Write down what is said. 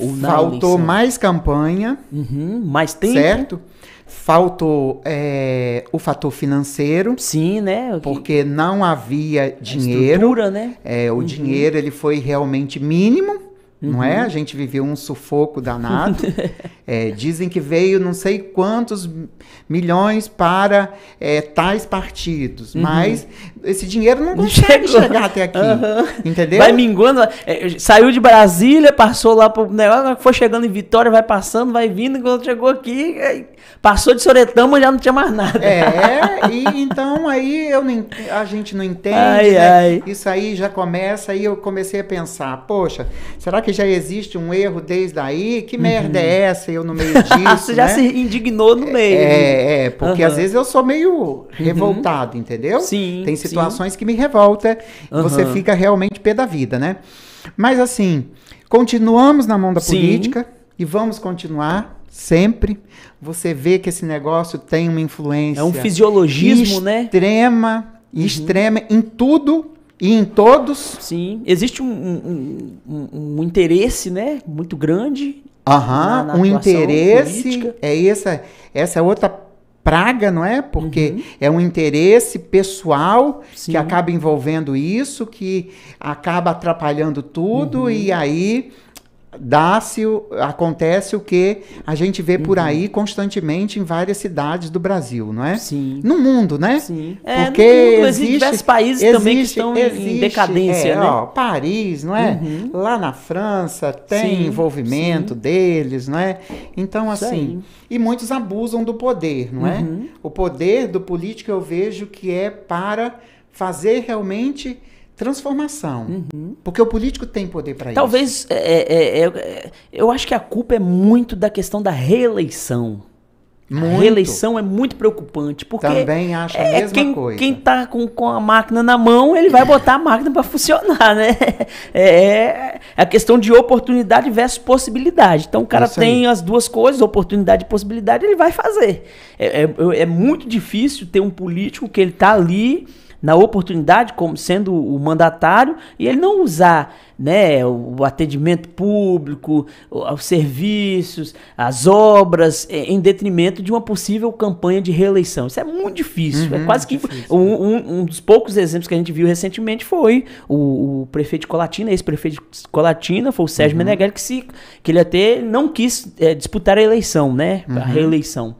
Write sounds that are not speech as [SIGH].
Ou na Faltou eleição. mais campanha. Uhum, mais tempo. Certo? Faltou é, o fator financeiro. Sim, né? Que... Porque não havia dinheiro. A estrutura, né? É, o uhum. dinheiro ele foi realmente mínimo. Uhum. Não é? Uhum. A gente viveu um sufoco danado. [LAUGHS] é, dizem que veio não sei quantos milhões para é, tais partidos, uhum. mas esse dinheiro não consegue Chegou. chegar até aqui. Uhum. Entendeu? Vai minguando. É, saiu de Brasília, passou lá para o negócio, foi chegando em Vitória, vai passando, vai vindo. Quando chegou aqui, é, passou de Soretama, já não tinha mais nada. É, [LAUGHS] e então aí eu não, a gente não entende. Ai, né? ai. Isso aí já começa. Aí eu comecei a pensar: poxa, será que que já existe um erro desde aí? Que uhum. merda uhum. é essa eu no meio [LAUGHS] disso? Você já né? se indignou no meio. É, né? é porque uhum. às vezes eu sou meio uhum. revoltado, uhum. entendeu? Sim. Tem situações sim. que me revolta, você fica realmente pé da vida, né? Mas assim, continuamos na mão da sim. política e vamos continuar sempre. Você vê que esse negócio tem uma influência. É um fisiologismo, extrema, né? Extrema, uhum. extrema em tudo e em todos. Sim. Existe um, um, um, um interesse, né? Muito grande. Aham, na, na um interesse. Política. É essa, essa é outra praga, não é? Porque uhum. é um interesse pessoal Sim. que acaba envolvendo isso, que acaba atrapalhando tudo, uhum. e aí dá-se, acontece o que a gente vê uhum. por aí constantemente em várias cidades do Brasil, não é? Sim. No mundo, né? Sim. É, Porque mundo, existe, diversos países existe, também que estão existe, em decadência, é, né? Ó, Paris, não é? Uhum. Lá na França tem sim, envolvimento sim. deles, não é? Então assim, e muitos abusam do poder, não é? uhum. é? O poder do político eu vejo que é para fazer realmente transformação. Uhum. Porque o político tem poder para isso. Talvez, é, é, é, eu acho que a culpa é muito da questão da reeleição. Muito. A reeleição é muito preocupante, porque também acho a é, é mesma quem, coisa. Quem está com, com a máquina na mão, ele vai botar a máquina para funcionar, [LAUGHS] né? É, é, a questão de oportunidade versus possibilidade. Então o cara Isso tem aí. as duas coisas, oportunidade e possibilidade, ele vai fazer. É, é, é muito difícil ter um político que ele está ali na oportunidade como sendo o mandatário e ele não usar né, o atendimento público, os serviços, as obras, é, em detrimento de uma possível campanha de reeleição. Isso é muito difícil. É uhum, é quase que. Difícil, um, um, um, dos poucos exemplos que a gente viu recentemente foi o, o prefeito de Colatina, ex-prefeito de Colatina, foi o Sérgio uhum. Meneghel, que, se, que ele até não quis é, disputar a eleição, né? Uhum. A reeleição.